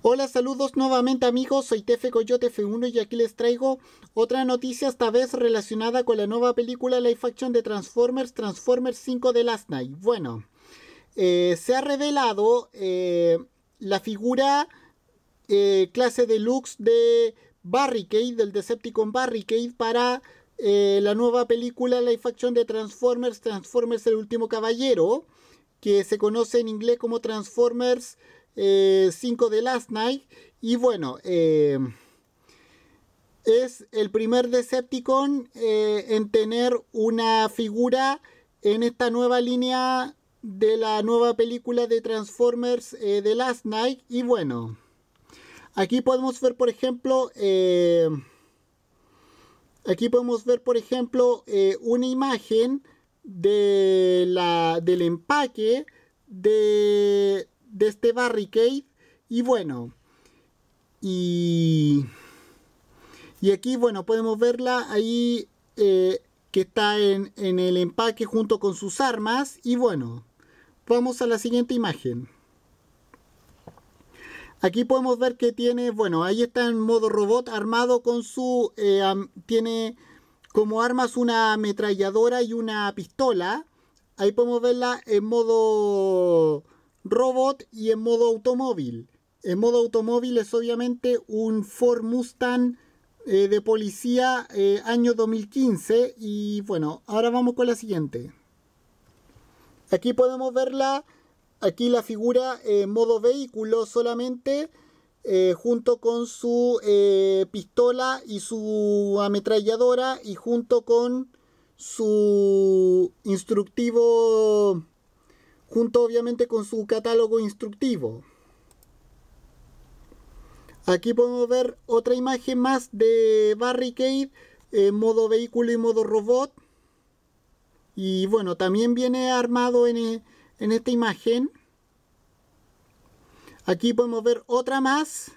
Hola, saludos nuevamente amigos, soy Tefe Coyote F1 y aquí les traigo otra noticia esta vez relacionada con la nueva película Life Action de Transformers, Transformers 5 de Last Night. Bueno, eh, se ha revelado eh, la figura eh, clase deluxe de Barricade, del Decepticon Barricade para la nueva película Life Action de Transformers, Transformers el último caballero, que se conoce en inglés como Transformers... 5 eh, de Last Night. Y bueno, eh, es el primer Decepticon eh, en tener una figura en esta nueva línea de la nueva película de Transformers de Last Night. Y bueno, aquí podemos ver, por ejemplo, aquí podemos ver, por ejemplo, una imagen de la, del empaque de de este barricade. Y bueno, y, y aquí, bueno, podemos verla ahí eh, que está en, en el empaque junto con sus armas. Y bueno, vamos a la siguiente imagen. Aquí podemos ver que tiene, bueno, ahí está en modo robot armado con su, eh, tiene como armas una ametralladora y una pistola. Ahí podemos verla en modo robot y en modo automóvil. En modo automóvil es obviamente un Ford Mustang eh, de policía eh, año 2015. Y bueno, ahora vamos con la siguiente. Aquí podemos verla, aquí la figura eh, en modo vehículo solamente. junto con su pistola y su ametralladora y junto con su instructivo junto obviamente con su catálogo instructivo. Aquí podemos ver otra imagen más de Barricade, En eh, modo vehículo y modo robot. Y bueno, también viene armado en, eh, en esta imagen. Aquí podemos ver otra más.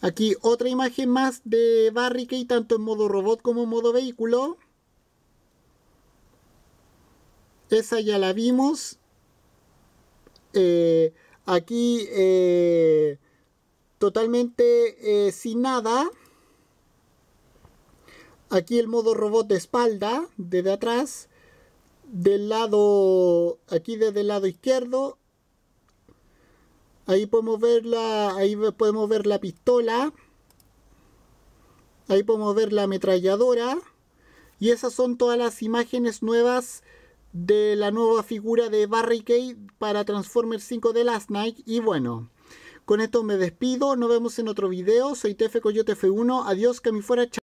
Aquí otra imagen más de Barricade, tanto en modo robot como en modo vehículo. esa ya la vimos. Eh, aquí eh, totalmente eh, sin nada. Aquí el modo robot de espalda, desde atrás. Del lado, aquí desde el lado izquierdo. Ahí podemos ver la, ahí podemos ver la pistola. Ahí podemos ver la ametralladora. Y esas son todas las imágenes nuevas de la nueva figura de Barricade para Transformers 5 de Last Night. Y bueno, con esto me despido. Nos vemos en otro video. Soy Tefe Coyote F1. Adiós, que me fuera.